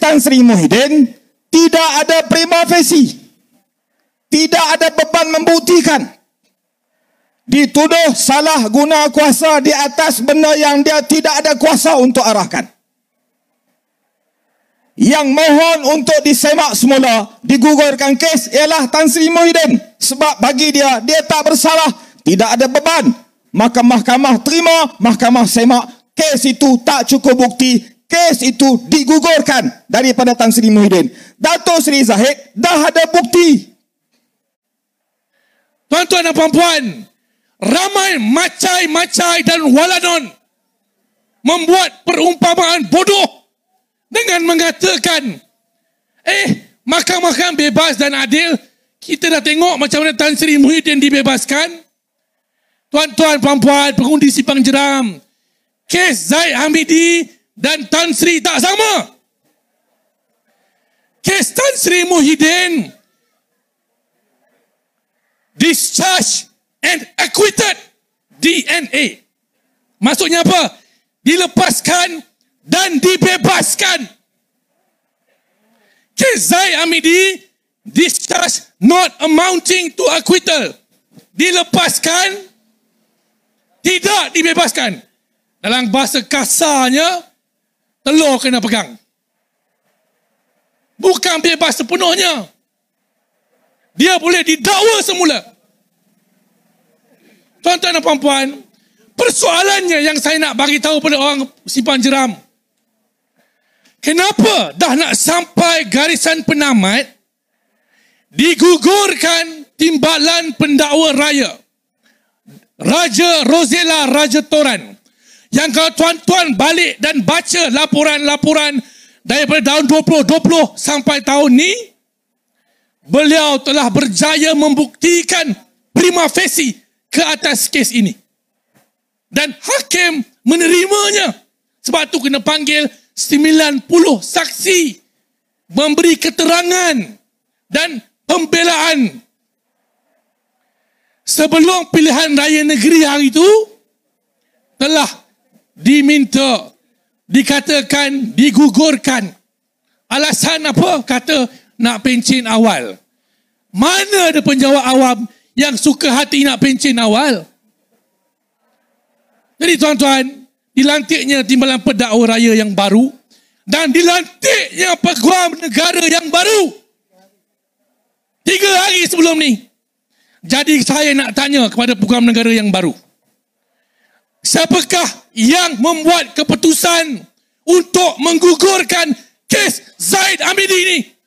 Tan Sri Muhyiddin tidak ada prima facie. Tidak ada beban membuktikan. Dituduh salah guna kuasa di atas benda yang dia tidak ada kuasa untuk arahkan. Yang mohon untuk disemak semula, digugurkan kes ialah Tan Sri Muhyiddin. Sebab bagi dia, dia tak bersalah. Tidak ada beban. Maka mahkamah terima, mahkamah semak. Kes itu tak cukup bukti kes itu digugurkan daripada Tan Sri Muhyiddin. Dato Sri Zahid dah ada bukti. Tuan-tuan dan puan-puan, ramai macai-macai dan walanon membuat perumpamaan bodoh dengan mengatakan eh, mahkamah kan bebas dan adil, kita dah tengok macam mana Tan Sri Muhyiddin dibebaskan. Tuan-tuan, puan-puan, pengundi Sipang Jeram, kes Zaid Hamidi dan Tan Sri tak sama. Kes Tan Sri Muhyiddin discharged and acquitted DNA. Maksudnya apa? Dilepaskan dan dibebaskan. Kes Zai Amidi discharged not amounting to acquittal. Dilepaskan tidak dibebaskan. Dalam bahasa kasarnya, telur kena pegang. Bukan bebas sepenuhnya. Dia boleh didakwa semula. Tuan-tuan dan puan-puan, persoalannya yang saya nak bagi tahu pada orang simpan jeram. Kenapa dah nak sampai garisan penamat digugurkan timbalan pendakwa raya Raja Rosela Raja Toran yang kalau tuan-tuan balik dan baca laporan-laporan daripada tahun 2020 sampai tahun ni, beliau telah berjaya membuktikan prima facie ke atas kes ini. Dan hakim menerimanya. Sebab tu kena panggil 90 saksi memberi keterangan dan pembelaan. Sebelum pilihan raya negeri hari itu, telah diminta, dikatakan, digugurkan. Alasan apa? Kata nak pencin awal. Mana ada penjawab awam yang suka hati nak pencin awal? Jadi tuan-tuan, dilantiknya timbalan pedakwa raya yang baru dan dilantiknya peguam negara yang baru. Tiga hari sebelum ni. Jadi saya nak tanya kepada peguam negara yang baru. Siapakah yang membuat keputusan untuk menggugurkan kes Zaid Amidi ini?